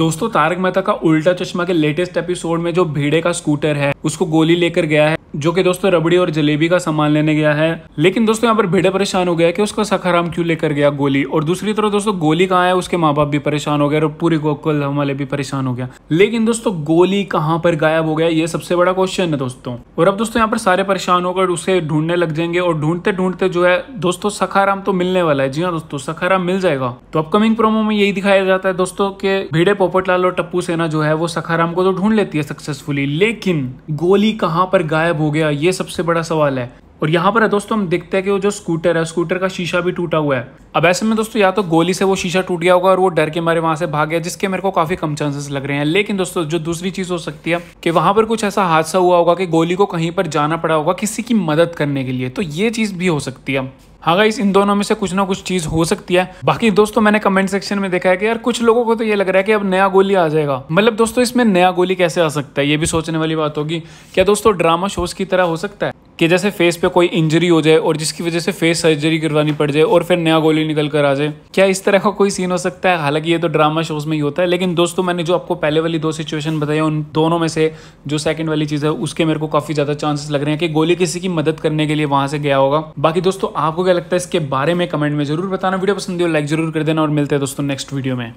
दोस्तों तारक मेहता का उल्टा चश्मा के लेटेस्ट एपिसोड में जो भीड़े का स्कूटर है उसको गोली लेकर गया है जो कि दोस्तों रबड़ी और जलेबी का सामान लेने गया है लेकिन दोस्तों यहाँ पर भेड़े परेशान हो गया कि उसका सखाराम क्यों लेकर गया गोली और दूसरी तरफ दोस्तों गोली कहाँ है उसके माँ बाप भी परेशान हो गए और पूरी गोकुल हमारे भी परेशान हो गया लेकिन दोस्तों गोली कहाँ पर गायब हो गया ये सबसे बड़ा क्वेश्चन है दोस्तों और अब दोस्तों यहाँ पर सारे परेशान होकर उसे ढूंढने लग जाएंगे और ढूंढते ढूंढते जो है दोस्तों सखाराम तो मिलने वाला है जी हाँ दोस्तों सखाराम मिल जाएगा तो अपकमिंग प्रोमो में यही दिखाया जाता है दोस्तों के भिड़े पोपटलाल और टप्पू सेना जो है वो सखाराम को तो ढूंढ लेती है सक्सेसफुली लेकिन गोली कहाँ पर गायब हो गया ये सबसे बड़ा सवाल है और यहाँ पर है दोस्तों हम देखते हैं कि वो जो स्कूटर है स्कूटर का शीशा भी टूटा हुआ है अब ऐसे में दोस्तों या तो गोली से वो शीशा टूट गया होगा और वो डर के मारे वहां से भाग गया जिसके मेरे को काफी कम चांसेस लग रहे हैं लेकिन दोस्तों जो दूसरी चीज हो सकती है कि वहां पर कुछ ऐसा हादसा हुआ होगा कि गोली को कहीं पर जाना पड़ा होगा किसी की मदद करने के लिए तो ये चीज भी हो सकती है हाँ गाइस इन दोनों में से कुछ ना कुछ चीज हो सकती है बाकी दोस्तों मैंने कमेंट सेक्शन में देखा है कि यार कुछ लोगों को तो ये लग रहा है कि अब नया गोली आ जाएगा मतलब दोस्तों इसमें नया गोली कैसे आ सकता है ये भी सोचने वाली बात होगी क्या दोस्तों ड्रामा शोज की तरह हो सकता है कि जैसे फेस पे कोई इंजरी हो जाए और जिसकी वजह से फेस सर्जरी करवानी पड़ जाए और फिर नया गोली निकल कर आ जाए क्या इस तरह का कोई सीन हो सकता है हालांकि ये तो ड्रामा शोज में ही होता है लेकिन दोस्तों मैंने जो आपको पहले वाली दो सिचुएशन बताई उन दोनों में से जो सेकंड वाली चीज़ है उसके मेरे को काफ़ी ज़्यादा चांसेस लग रहे हैं कि गोली किसी की मदद करने के लिए वहां से गया होगा बाकी दोस्तों आपको क्या लगता है इसके बारे में कमेंट में जरूर बताना वीडियो पसंद हो लाइक जरूर कर देना और मिलते हैं दोस्तों नेक्स्ट वीडियो में